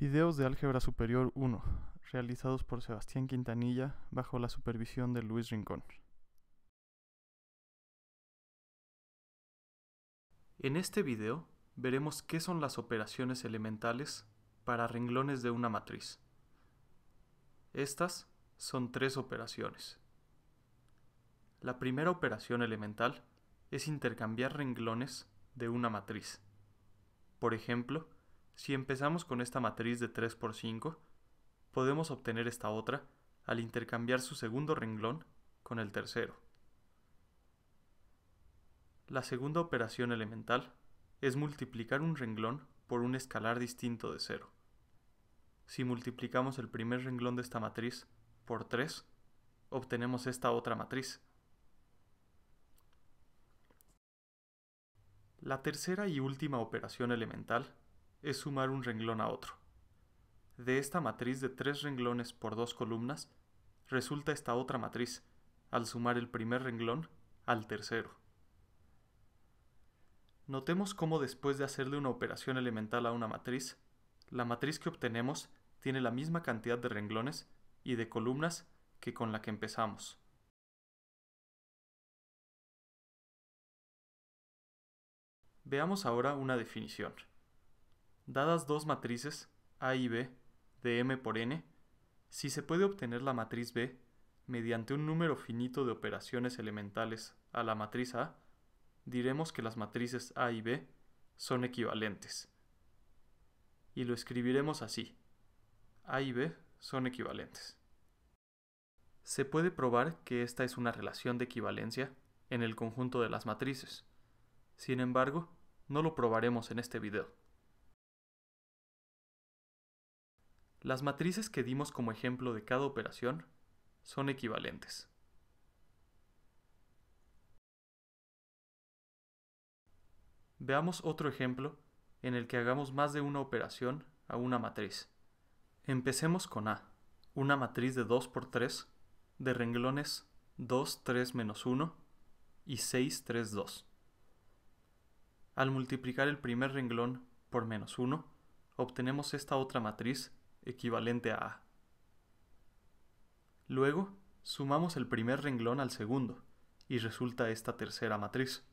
Videos de Álgebra Superior 1, realizados por Sebastián Quintanilla bajo la supervisión de Luis Rincón. En este video veremos qué son las operaciones elementales para renglones de una matriz. Estas son tres operaciones. La primera operación elemental es intercambiar renglones de una matriz. Por ejemplo, si empezamos con esta matriz de 3 por 5, podemos obtener esta otra al intercambiar su segundo renglón con el tercero. La segunda operación elemental es multiplicar un renglón por un escalar distinto de 0. Si multiplicamos el primer renglón de esta matriz por 3, obtenemos esta otra matriz. La tercera y última operación elemental es sumar un renglón a otro. De esta matriz de tres renglones por dos columnas, resulta esta otra matriz, al sumar el primer renglón al tercero. Notemos cómo después de hacerle una operación elemental a una matriz, la matriz que obtenemos tiene la misma cantidad de renglones y de columnas que con la que empezamos. Veamos ahora una definición. Dadas dos matrices, A y B, de M por N, si se puede obtener la matriz B mediante un número finito de operaciones elementales a la matriz A, diremos que las matrices A y B son equivalentes. Y lo escribiremos así. A y B son equivalentes. Se puede probar que esta es una relación de equivalencia en el conjunto de las matrices. Sin embargo, no lo probaremos en este video. Las matrices que dimos como ejemplo de cada operación son equivalentes. Veamos otro ejemplo en el que hagamos más de una operación a una matriz. Empecemos con A, una matriz de 2 por 3 de renglones 2, 3 menos 1 y 6, 3, 2. Al multiplicar el primer renglón por menos 1, obtenemos esta otra matriz equivalente a A. Luego, sumamos el primer renglón al segundo, y resulta esta tercera matriz.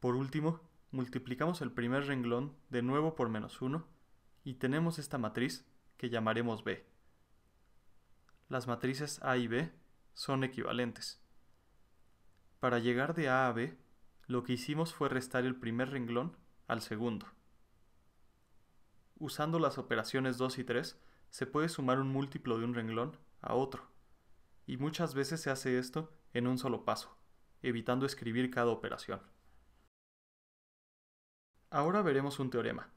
Por último, multiplicamos el primer renglón de nuevo por menos 1, y tenemos esta matriz que llamaremos B. Las matrices A y B son equivalentes. Para llegar de A a B, lo que hicimos fue restar el primer renglón al segundo. Usando las operaciones 2 y 3, se puede sumar un múltiplo de un renglón a otro, y muchas veces se hace esto en un solo paso, evitando escribir cada operación. Ahora veremos un teorema,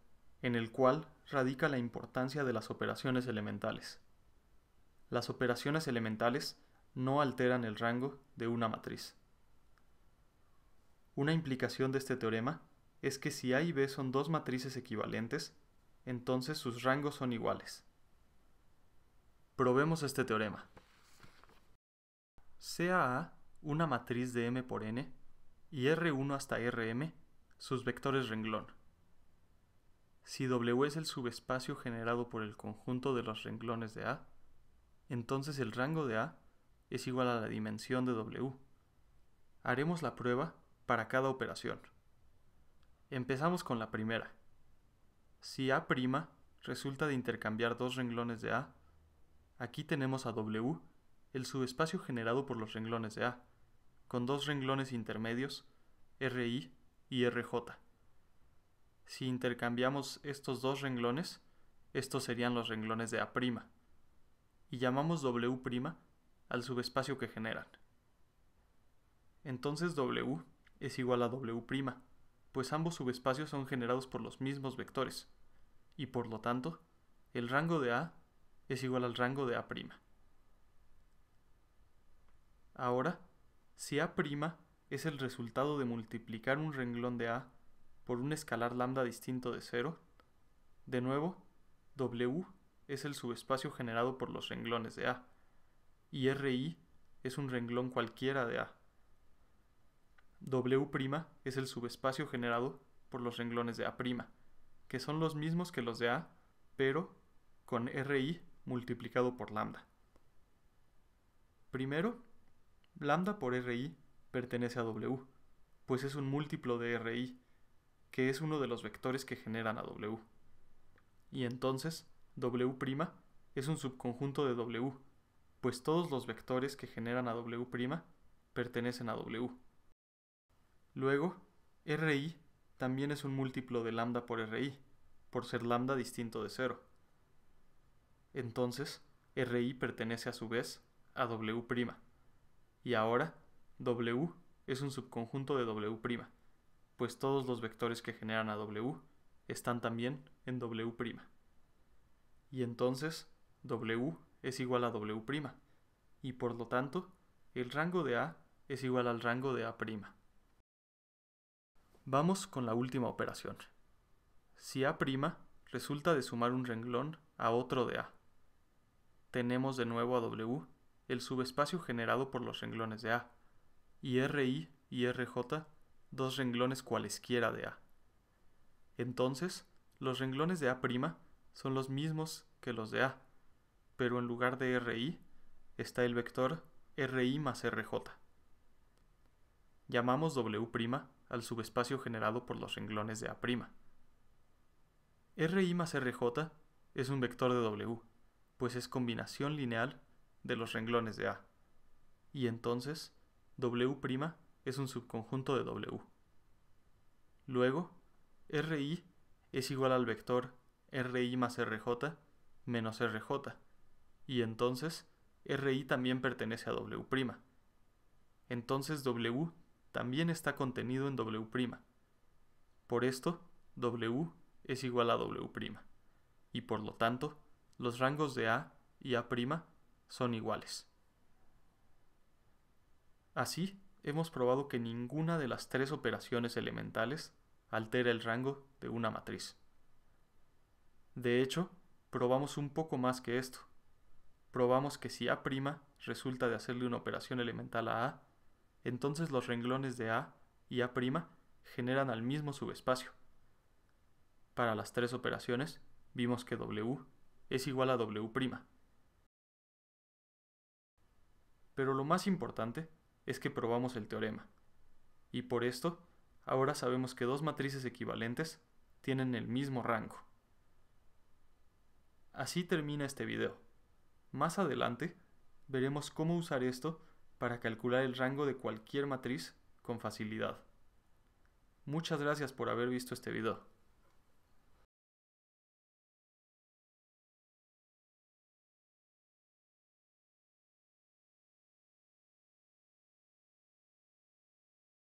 en el cual radica la importancia de las operaciones elementales. Las operaciones elementales no alteran el rango de una matriz. Una implicación de este teorema es que si A y B son dos matrices equivalentes, entonces sus rangos son iguales. Probemos este teorema. Sea A una matriz de M por N y R1 hasta Rm sus vectores renglón. Si W es el subespacio generado por el conjunto de los renglones de A, entonces el rango de A es igual a la dimensión de W. Haremos la prueba para cada operación. Empezamos con la primera. Si A' resulta de intercambiar dos renglones de A, aquí tenemos a W, el subespacio generado por los renglones de A, con dos renglones intermedios, RI y RJ. Si intercambiamos estos dos renglones, estos serían los renglones de A', y llamamos W' al subespacio que generan. Entonces W es igual a W', pues ambos subespacios son generados por los mismos vectores, y por lo tanto, el rango de A es igual al rango de A'. Ahora, si A' es el resultado de multiplicar un renglón de A por un escalar lambda distinto de 0, de nuevo, W es el subespacio generado por los renglones de A, y RI es un renglón cualquiera de A. W' es el subespacio generado por los renglones de A', que son los mismos que los de A, pero con RI multiplicado por lambda. Primero, lambda por RI pertenece a W, pues es un múltiplo de RI, que es uno de los vectores que generan a W. Y entonces, W' es un subconjunto de W, pues todos los vectores que generan a W' pertenecen a W. Luego, RI también es un múltiplo de lambda por RI, por ser lambda distinto de cero. Entonces, RI pertenece a su vez a W'. Y ahora, W es un subconjunto de W', pues todos los vectores que generan a W están también en W'. Y entonces, W es igual a W', y por lo tanto, el rango de A es igual al rango de A'. Vamos con la última operación. Si A' resulta de sumar un renglón a otro de A, tenemos de nuevo a W el subespacio generado por los renglones de A, y RI y RJ dos renglones cualesquiera de A. Entonces, los renglones de A' son los mismos que los de A, pero en lugar de RI está el vector RI más RJ. Llamamos W' al subespacio generado por los renglones de A'. RI más RJ es un vector de W, pues es combinación lineal de los renglones de A. Y entonces, W' es un subconjunto de W. Luego, RI es igual al vector RI más RJ menos RJ, y entonces RI también pertenece a W'. Entonces W también está contenido en W'. Por esto, W es igual a W', y por lo tanto, los rangos de A y A' son iguales. Así, hemos probado que ninguna de las tres operaciones elementales altera el rango de una matriz. De hecho, probamos un poco más que esto. Probamos que si A' resulta de hacerle una operación elemental a A, entonces los renglones de A y A' generan al mismo subespacio. Para las tres operaciones, vimos que W es igual a W'. Pero lo más importante es que probamos el teorema. Y por esto, ahora sabemos que dos matrices equivalentes tienen el mismo rango. Así termina este video. Más adelante, veremos cómo usar esto para calcular el rango de cualquier matriz con facilidad. Muchas gracias por haber visto este video.